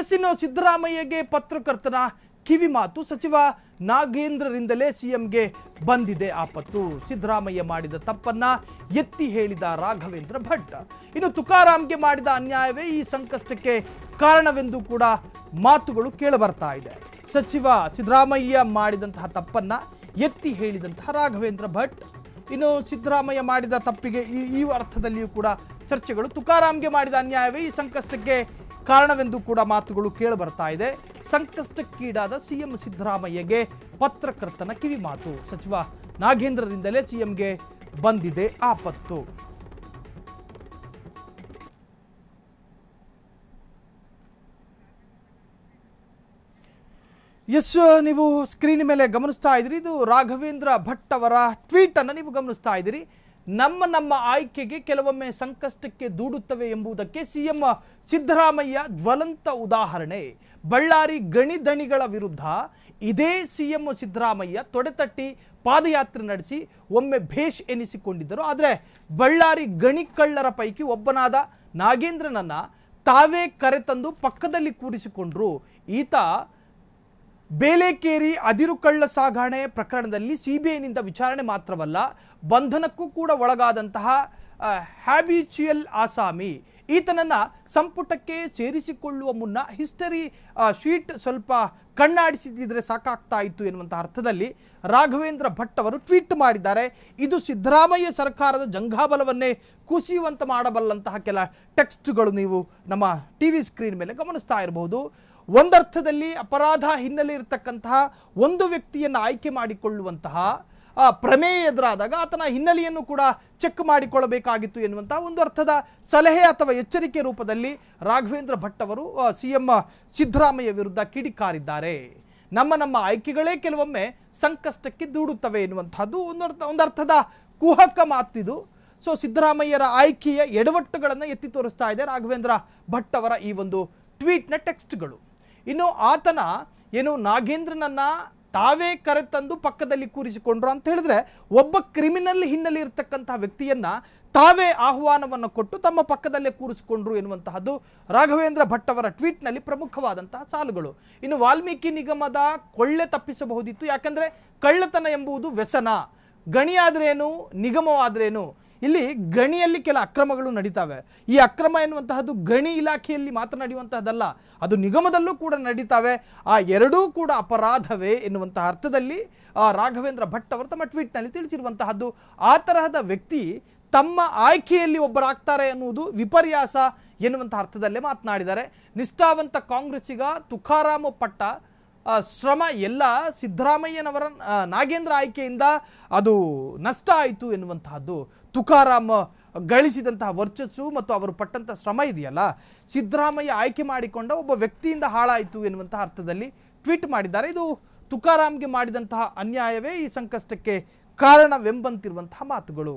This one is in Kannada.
ಎಸ್ ಸಿದ್ದರಾಮಯ್ಯಗೆ ಪತ್ರಕರ್ತನ ಕಿವಿ ಮಾತು ಸಚಿವ ನಾಗೇಂದ್ರರಿಂದಲೇ ಸಿಎಂಗೆ ಬಂದಿದೆ ಆಪತ್ತು ಸಿದ್ದರಾಮಯ್ಯ ಮಾಡಿದ ತಪ್ಪನ್ನ ಎತ್ತಿ ಹೇಳಿದ ರಾಘವೇಂದ್ರ ಭಟ್ ಇನ್ನು ತುಕಾರಾಮ್ಗೆ ಮಾಡಿದ ಅನ್ಯಾಯವೇ ಈ ಸಂಕಷ್ಟಕ್ಕೆ ಕಾರಣವೆಂದು ಕೂಡ ಮಾತುಗಳು ಕೇಳಬರ್ತಾ ಇದೆ ಸಚಿವ ಸಿದ್ದರಾಮಯ್ಯ ಮಾಡಿದಂತಹ ತಪ್ಪನ್ನ ಎತ್ತಿ ಹೇಳಿದಂತಹ ರಾಘವೇಂದ್ರ ಭಟ್ ಇನ್ನು ಸಿದ್ದರಾಮಯ್ಯ ಮಾಡಿದ ತಪ್ಪಿಗೆ ಈ ಈ ಅರ್ಥದಲ್ಲಿಯೂ ಕೂಡ ಚರ್ಚೆಗಳು ತುಕಾರಾಮ್ಗೆ ಮಾಡಿದ ಅನ್ಯಾಯವೇ ಈ ಸಂಕಷ್ಟಕ್ಕೆ ಕಾರಣವೆಂದು ಕೂಡ ಮಾತುಗಳು ಕೇಳಬರ್ತಾ ಇದೆ ಸಂಕಷ್ಟಕ್ಕೀಡಾದ ಸಿಎಂ ಸಿದ್ದರಾಮಯ್ಯಗೆ ಪತ್ರಕರ್ತನ ಕಿವಿ ಮಾತು ಸಚಿವ ನಾಗೇಂದ್ರರಿಂದಲೇ ಸಿಎಂಗೆ ಬಂದಿದೆ ಆಪತ್ತು ಎಸ್ ನೀವು ಸ್ಕ್ರೀನ್ ಮೇಲೆ ಗಮನಿಸ್ತಾ ಇದ್ರಿ ಇದು ರಾಘವೇಂದ್ರ ಭಟ್ ಅವರ ಟ್ವೀಟ್ ಅನ್ನು ನೀವು ಗಮನಿಸ್ತಾ ಇದ್ದೀರಿ ನಮ್ಮ ನಮ್ಮ ಆಯ್ಕೆಗೆ ಕೆಲವೊಮ್ಮೆ ಸಂಕಷ್ಟಕ್ಕೆ ದೂಡುತ್ತವೆ ಎಂಬುದಕ್ಕೆ ಸಿಎಂ ಸಿದ್ದರಾಮಯ್ಯ ಜ್ವಲಂತ ಉದಾಹರಣೆ ಬಳ್ಳಾರಿ ಗಣಿ ದಣಿಗಳ ವಿರುದ್ಧ ಇದೇ ಸಿಎಂ ಸಿದ್ದರಾಮಯ್ಯ ತೊಡೆತಟ್ಟಿ ಪಾದಯಾತ್ರೆ ನಡೆಸಿ ಒಮ್ಮೆ ಭೇಷ್ ಎನಿಸಿಕೊಂಡಿದ್ದರು ಆದರೆ ಬಳ್ಳಾರಿ ಗಣಿ ಕಳ್ಳರ ಪೈಕಿ ಒಬ್ಬನಾದ ನಾಗೇಂದ್ರನನ್ನು ತಾವೇ ಕರೆತಂದು ಪಕ್ಕದಲ್ಲಿ ಕೂರಿಸಿಕೊಂಡ್ರು ಈತ ಬೇಲೆಕೇರಿ ಅದಿರು ಕಳ್ಳ ಸಾಗಣೆ ಪ್ರಕರಣದಲ್ಲಿ ಸಿಬಿಐನಿಂದ ವಿಚಾರಣೆ ಮಾತ್ರವಲ್ಲ ಬಂಧನಕ್ಕೂ ಕೂಡ ಒಳಗಾದಂತಹ ಹ್ಯಾಬಿಚುಯಲ್ ಆಸಾಮಿ ಈತನನ್ನು ಸಂಪುಟಕ್ಕೆ ಸೇರಿಸಿಕೊಳ್ಳುವ ಮುನ್ನ ಹಿಸ್ಟರಿ ಶೀಟ್ ಸ್ವಲ್ಪ ಕಣ್ಣಾಡಿಸಿದ್ರೆ ಸಾಕಾಗ್ತಾ ಇತ್ತು ಎನ್ನುವಂತಹ ಅರ್ಥದಲ್ಲಿ ರಾಘವೇಂದ್ರ ಭಟ್ ಅವರು ಟ್ವೀಟ್ ಮಾಡಿದ್ದಾರೆ ಇದು ಸಿದ್ದರಾಮಯ್ಯ ಸರ್ಕಾರದ ಜಂಘಾಬಲವನ್ನೇ ಕುಸಿಯುವಂತೆ ಮಾಡಬಲ್ಲಂತಹ ಕೆಲ ಟೆಕ್ಸ್ಟ್ಗಳು ನೀವು ನಮ್ಮ ಟಿ ವಿ ಸ್ಕ್ರೀನ್ ಮೇಲೆ ಗಮನಿಸ್ತಾ ಇರಬಹುದು ಒಂದರ್ಥದಲ್ಲಿ ಅಪರಾಧ ಹಿನ್ನೆಲೆ ಇರತಕ್ಕಂತಹ ಒಂದು ವ್ಯಕ್ತಿಯನ್ನು ಆಯ್ಕೆ ಮಾಡಿಕೊಳ್ಳುವಂತಹ ಪ್ರಮೇಯ ಎದುರಾದಾಗ ಆತನ ಹಿನ್ನೆಲೆಯನ್ನು ಕೂಡ ಚೆಕ್ ಮಾಡಿಕೊಳ್ಳಬೇಕಾಗಿತ್ತು ಎನ್ನುವಂತಹ ಒಂದು ಅರ್ಥದ ಸಲಹೆ ಅಥವಾ ಎಚ್ಚರಿಕೆ ರೂಪದಲ್ಲಿ ರಾಘವೇಂದ್ರ ಭಟ್ ಅವರು ಸಿ ಎಂ ಸಿದ್ದರಾಮಯ್ಯ ವಿರುದ್ಧ ಕಿಡಿಕಾರಿದ್ದಾರೆ ನಮ್ಮ ನಮ್ಮ ಆಯ್ಕೆಗಳೇ ಕೆಲವೊಮ್ಮೆ ಸಂಕಷ್ಟಕ್ಕೆ ದೂಡುತ್ತವೆ ಎನ್ನುವಂಥದ್ದು ಒಂದರ್ಥ ಒಂದರ್ಥದ ಕುಹಕ ಮಾತಿದು ಸೊ ಸಿದ್ದರಾಮಯ್ಯರ ಆಯ್ಕೆಯ ಎಡವಟ್ಟುಗಳನ್ನು ಎತ್ತಿ ತೋರಿಸ್ತಾ ಇದೆ ರಾಘವೇಂದ್ರ ಭಟ್ ಅವರ ಈ ಒಂದು ಟ್ವೀಟ್ನ ಟೆಕ್ಸ್ಟ್ಗಳು ಇನ್ನು ಆತನ ಏನು ನಾಗೇಂದ್ರನನ್ನು ತಾವೇ ಕರೆತಂದು ಪಕ್ಕದಲ್ಲಿ ಕೂರಿಸಿಕೊಂಡ್ರು ಅಂತ ಹೇಳಿದ್ರೆ ಒಬ್ಬ ಕ್ರಿಮಿನಲ್ ಹಿನ್ನೆಲೆ ಇರತಕ್ಕಂತಹ ವ್ಯಕ್ತಿಯನ್ನು ತಾವೇ ಆಹ್ವಾನವನ್ನು ಕೊಟ್ಟು ತಮ್ಮ ಪಕ್ಕದಲ್ಲೇ ಕೂರಿಸಿಕೊಂಡ್ರು ಎನ್ನುವಂತಹದ್ದು ರಾಘವೇಂದ್ರ ಭಟ್ ಅವರ ಟ್ವೀಟ್ನಲ್ಲಿ ಪ್ರಮುಖವಾದಂತಹ ಸಾಲುಗಳು ಇನ್ನು ವಾಲ್ಮೀಕಿ ನಿಗಮದ ಕೊಳ್ಳೆ ತಪ್ಪಿಸಬಹುದಿತ್ತು ಯಾಕಂದರೆ ಕಳ್ಳತನ ಎಂಬುದು ವ್ಯಸನ ಗಣಿಯಾದ್ರೇನು ನಿಗಮವಾದ್ರೇನು ಇಲ್ಲಿ ಗಣಿಯಲ್ಲಿ ಕೆಲ ಅಕ್ರಮಗಳು ನಡೀತಾವೆ ಈ ಅಕ್ರಮ ಎನ್ನುವಂತಹದ್ದು ಗಣಿ ಇಲಾಖೆಯಲ್ಲಿ ಮಾತ್ರ ನಡೆಯುವಂತಹದ್ದಲ್ಲ ಅದು ನಿಗಮದಲ್ಲೂ ಕೂಡ ನಡೀತಾವೆ ಆ ಎರಡೂ ಕೂಡ ಅಪರಾಧವೇ ಎನ್ನುವಂತಹ ಅರ್ಥದಲ್ಲಿ ರಾಘವೇಂದ್ರ ಭಟ್ ಅವರು ತಮ್ಮ ಟ್ವೀಟ್ನಲ್ಲಿ ತಿಳಿಸಿರುವಂತಹದ್ದು ಆ ತರಹದ ವ್ಯಕ್ತಿ ತಮ್ಮ ಆಯ್ಕೆಯಲ್ಲಿ ಒಬ್ಬರಾಗ್ತಾರೆ ಎನ್ನುವುದು ವಿಪರ್ಯಾಸ ಎನ್ನುವಂಥ ಅರ್ಥದಲ್ಲೇ ಮಾತನಾಡಿದ್ದಾರೆ ನಿಷ್ಠಾವಂತ ಕಾಂಗ್ರೆಸ್ಸಿಗ ತುಕಾರಾಮ ಪಟ್ಟ ಶ್ರಮ ಎಲ್ಲ ಸಿದ್ದರಾಮಯ್ಯನವರ ನಾಗೇಂದ್ರ ಆಯ್ಕೆಯಿಂದ ಅದು ನಷ್ಟ ಆಯಿತು ಎನ್ನುವಂತಹದ್ದು ತುಕಾರಾಮ್ ಗಳಿಸಿದಂತಹ ವರ್ಚಸ್ಸು ಮತ್ತು ಅವರು ಪಟ್ಟಂಥ ಶ್ರಮ ಇದೆಯಲ್ಲ ಸಿದ್ದರಾಮಯ್ಯ ಆಯ್ಕೆ ಮಾಡಿಕೊಂಡ ಒಬ್ಬ ವ್ಯಕ್ತಿಯಿಂದ ಹಾಳಾಯಿತು ಎನ್ನುವಂತಹ ಅರ್ಥದಲ್ಲಿ ಟ್ವೀಟ್ ಮಾಡಿದ್ದಾರೆ ಇದು ತುಕಾರಾಮ್ಗೆ ಮಾಡಿದಂತಹ ಅನ್ಯಾಯವೇ ಈ ಸಂಕಷ್ಟಕ್ಕೆ ಕಾರಣವೆಂಬಂತಿರುವಂತಹ ಮಾತುಗಳು